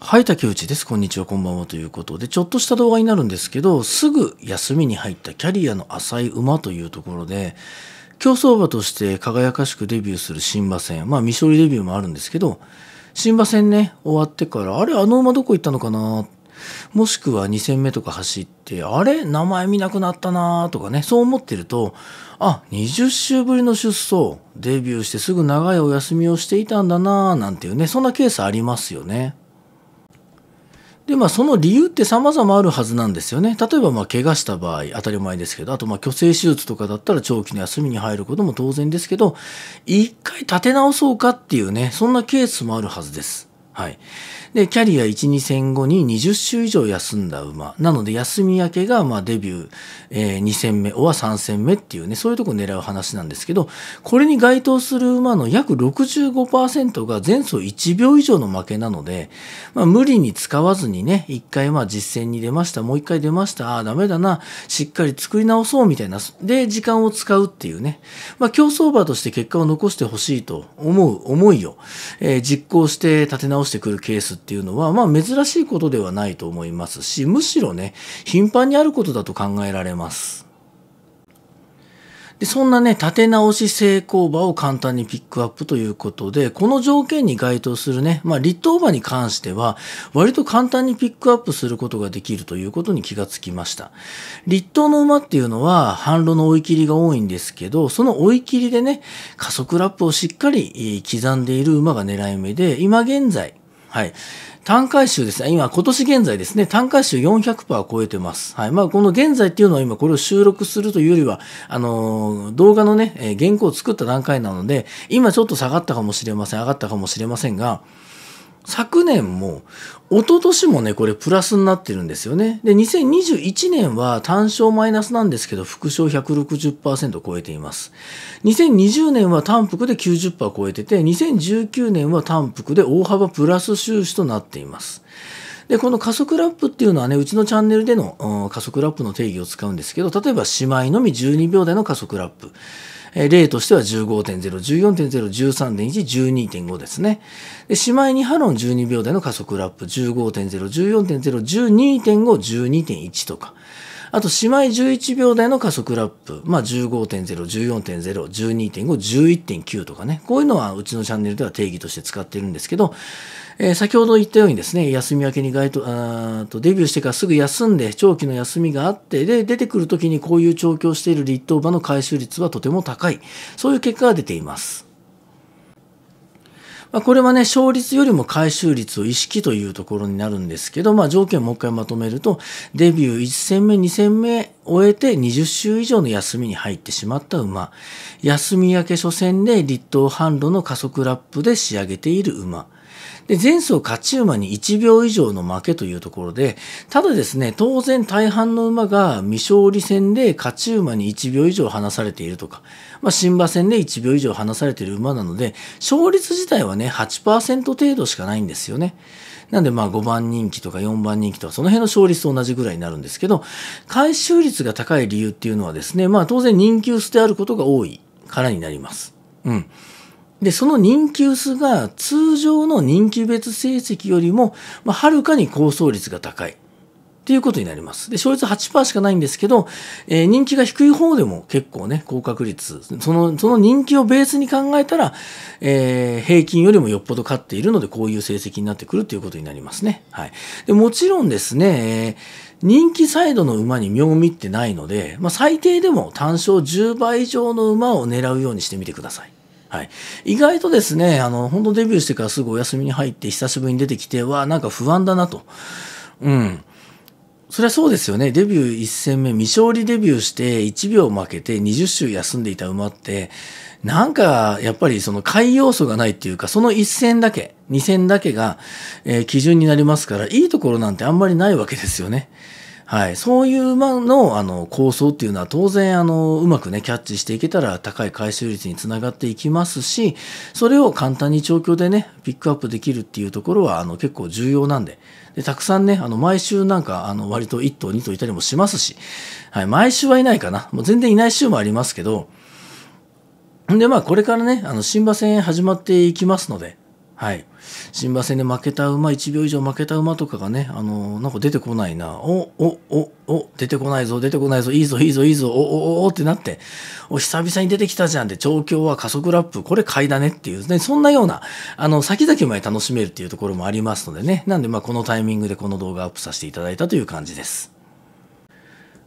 はい、竹内です。こんにちは、こんばんはということで、ちょっとした動画になるんですけど、すぐ休みに入ったキャリアの浅い馬というところで、競走馬として輝かしくデビューする新馬戦、まあ未勝利デビューもあるんですけど、新馬戦ね、終わってから、あれ、あの馬どこ行ったのかなもしくは2戦目とか走って、あれ、名前見なくなったなとかね、そう思ってると、あ、20週ぶりの出走、デビューしてすぐ長いお休みをしていたんだななんていうね、そんなケースありますよね。でまあ、その理由って様々あるはずなんですよね。例えば、まあ、怪我した場合、当たり前ですけど、あと、まあ、虚勢手術とかだったら長期の休みに入ることも当然ですけど、一回立て直そうかっていうね、そんなケースもあるはずです。はい。で、キャリア1、2戦後に20週以上休んだ馬。なので、休み明けが、まあ、デビュー、えー、2戦目、おは3戦目っていうね、そういうとこ狙う話なんですけど、これに該当する馬の約65%が前走1秒以上の負けなので、まあ、無理に使わずにね、一回、まあ、実戦に出ました、もう一回出ました、ああ、ダメだな、しっかり作り直そうみたいな、で、時間を使うっていうね、まあ、競争馬として結果を残してほしいと思う思いを、えー、実行して立て直してくるケースっていうのは、まあ、珍しいことではないと思いますし、むしろね、頻繁にあることだと考えられます。でそんなね、立て直し成功場を簡単にピックアップということで、この条件に該当するね、まあ、立冬場に関しては、割と簡単にピックアップすることができるということに気がつきました。立冬の馬っていうのは、反路の追い切りが多いんですけど、その追い切りでね、加速ラップをしっかり刻んでいる馬が狙い目で、今現在、はい。単回収ですね。今、今年現在ですね、単回収400%を超えてます。はい。まあ、この現在っていうのは今、これを収録するというよりは、あのー、動画のね、え原稿を作った段階なので、今ちょっと下がったかもしれません、上がったかもしれませんが、昨年も一昨年もねこれプラスになってるんですよねで2021年は単勝マイナスなんですけど副賞160%超えています2020年は単幅で90%超えてて2019年は単幅で大幅プラス収支となっていますで、この加速ラップっていうのはね、うちのチャンネルでの加速ラップの定義を使うんですけど、例えば、姉妹のみ12秒台の加速ラップ。え例としては15.0、14.0、13.1、12.5ですね。でしまいにハロン12秒台の加速ラップ15.0、14.0、12.5、12.1とか。あと、しまい11秒台の加速ラップ。まあ、15.0、14.0、12.5、11.9とかね。こういうのはうちのチャンネルでは定義として使ってるんですけど、えー、先ほど言ったようにですね、休み明けに該当、あとデビューしてからすぐ休んで、長期の休みがあって、で、出てくるときにこういう調教している立冬場の回収率はとても高い。そういう結果が出ています。まあ、これはね、勝率よりも回収率を意識というところになるんですけど、まあ、条件をもう一回まとめると、デビュー1戦目、2戦目終えて20週以上の休みに入ってしまった馬。休み明け初戦で立冬販路の加速ラップで仕上げている馬。で、前走勝ち馬に1秒以上の負けというところで、ただですね、当然大半の馬が未勝利戦で勝ち馬に1秒以上離されているとか、まあ、新馬戦で1秒以上離されている馬なので、勝率自体はね、8%程度しかないんですよね。なんでまあ5番人気とか4番人気とかその辺の勝率と同じぐらいになるんですけど、回収率が高い理由っていうのはですね、まあ当然人気薄であることが多いからになります。うん。で、その人気薄が通常の人気別成績よりも、まあ、はるかに構想率が高い。っていうことになります。で、勝率8%しかないんですけど、えー、人気が低い方でも結構ね、高確率、その、その人気をベースに考えたら、えー、平均よりもよっぽど勝っているので、こういう成績になってくるということになりますね。はい。で、もちろんですね、えー、人気サイドの馬に妙味ってないので、まあ、最低でも単勝10倍以上の馬を狙うようにしてみてください。はい、意外とですねあの本当デビューしてからすぐお休みに入って久しぶりに出てきてはなんか不安だなと。うんそりゃそうですよね。デビュー1戦目、未勝利デビューして1秒負けて20周休んでいた馬って、なんかやっぱりその回要素がないっていうか、その1戦だけ、2戦だけが、えー、基準になりますから、いいところなんてあんまりないわけですよね。はい、そういう馬のあの構想っていうのは当然あのうまくねキャッチしていけたら高い回収率につながっていきますしそれを簡単に調教でねピックアップできるっていうところはあの結構重要なんででたくさんねあの毎週なんかあの割と1頭2頭いたりもしますし、はい、毎週はいないかなもう全然いない週もありますけどでまあこれからねあの新馬戦始まっていきますのではい。新馬戦で負けた馬1秒以上負けた馬とかがねあのなんか出てこないなおおおお出てこないぞ出てこないぞいいぞいいぞいいぞおおおってなってお久々に出てきたじゃんって調教は加速ラップこれ買いだねっていうねそんなようなあの先々まで楽しめるっていうところもありますのでねなんでまあこのタイミングでこの動画アップさせていただいたという感じです。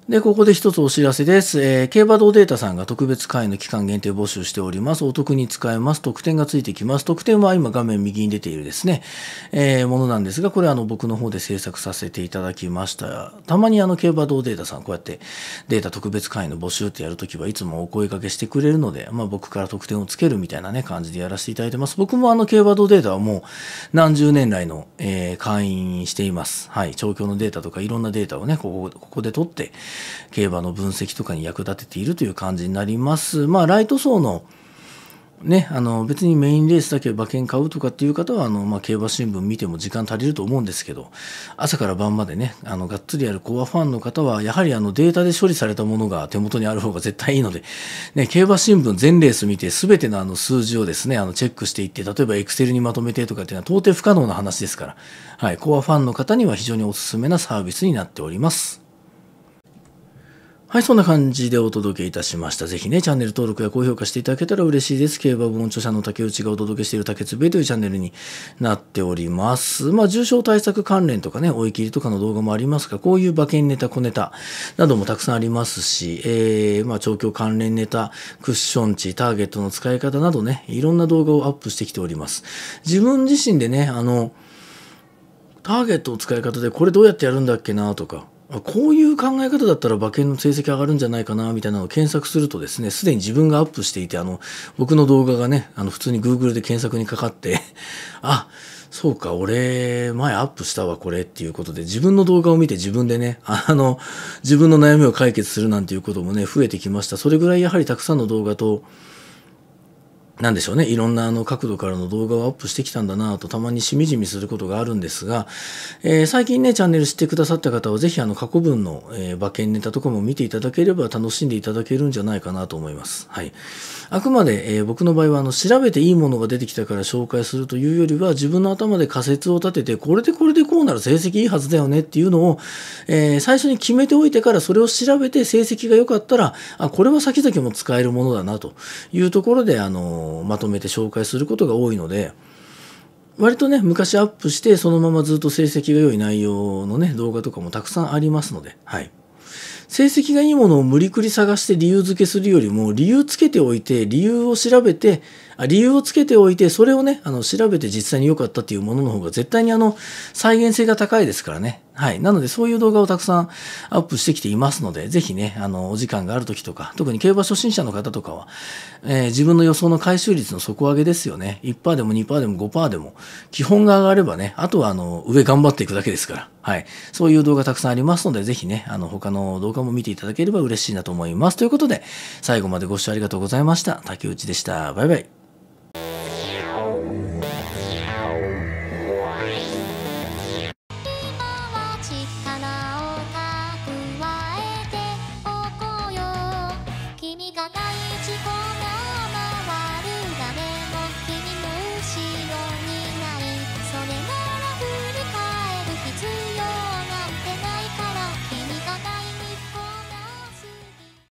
で、ここで一つお知らせです。えー、競馬道データさんが特別会員の期間限定募集しております。お得に使えます。特典がついてきます。特典は今画面右に出ているですね、えー、ものなんですが、これあの僕の方で制作させていただきました。たまにあの競馬道データさん、こうやってデータ特別会員の募集ってやるときはいつもお声掛けしてくれるので、まあ僕から特典をつけるみたいなね、感じでやらせていただいてます。僕もあの競馬道データはもう何十年来の、えー、会員しています。はい。調教のデータとかいろんなデータをね、ここここで取って、競馬の分析とかに役立てているという感じになります。まあ、ライト層のね、あの別にメインレースだけ馬券買うとかっていう方はあの、まあ、競馬新聞見ても時間足りると思うんですけど朝から晩までねあのがっつりやるコアファンの方はやはりあのデータで処理されたものが手元にある方が絶対いいので、ね、競馬新聞全レース見て全てのあの数字をですねあのチェックしていって例えばエクセルにまとめてとかっていうのは到底不可能な話ですから、はい、コアファンの方には非常におすすめなサービスになっております。はい、そんな感じでお届けいたしました。ぜひね、チャンネル登録や高評価していただけたら嬉しいです。競馬部門著者の竹内がお届けしている竹つべというチャンネルになっております。まあ、重症対策関連とかね、追い切りとかの動画もありますが、こういう馬券ネタ、小ネタなどもたくさんありますし、えー、まあ、調教関連ネタ、クッション値、ターゲットの使い方などね、いろんな動画をアップしてきております。自分自身でね、あの、ターゲットの使い方でこれどうやってやるんだっけなとか、こういう考え方だったら馬券の成績上がるんじゃないかなみたいなのを検索するとですね、すでに自分がアップしていて、あの、僕の動画がね、あの、普通に Google で検索にかかって あ、そうか、俺、前アップしたわ、これっていうことで、自分の動画を見て自分でね、あの、自分の悩みを解決するなんていうこともね、増えてきました。それぐらいやはりたくさんの動画と、なんでしょうね、いろんなあの角度からの動画をアップしてきたんだなとたまにしみじみすることがあるんですが、えー、最近ね、チャンネル知ってくださった方はぜひあの過去分の、えー、馬券ネタとかも見ていただければ楽しんでいただけるんじゃないかなと思います。はい。あくまで、えー、僕の場合はあの調べていいものが出てきたから紹介するというよりは自分の頭で仮説を立てて、これでこれでこうなら成績いいはずだよねっていうのを、え最初に決めておいてからそれを調べて成績が良かったら、あ、これは先々も使えるものだなというところで、あのまとめて紹介することが多いので割とね昔アップしてそのままずっと成績が良い内容のね動画とかもたくさんありますので、はい、成績がいいものを無理くり探して理由付けするよりも理由つけておいて理由を調べてあ理由をつけておいてそれをねあの調べて実際に良かったっていうものの方が絶対にあの再現性が高いですからねはい。なので、そういう動画をたくさんアップしてきていますので、ぜひね、あの、お時間がある時とか、特に競馬初心者の方とかは、えー、自分の予想の回収率の底上げですよね。1%でも2%でも5%でも、基本が上がればね、あとは、あの、上頑張っていくだけですから、はい。そういう動画たくさんありますので、ぜひね、あの、他の動画も見ていただければ嬉しいなと思います。ということで、最後までご視聴ありがとうございました。竹内でした。バイバイ。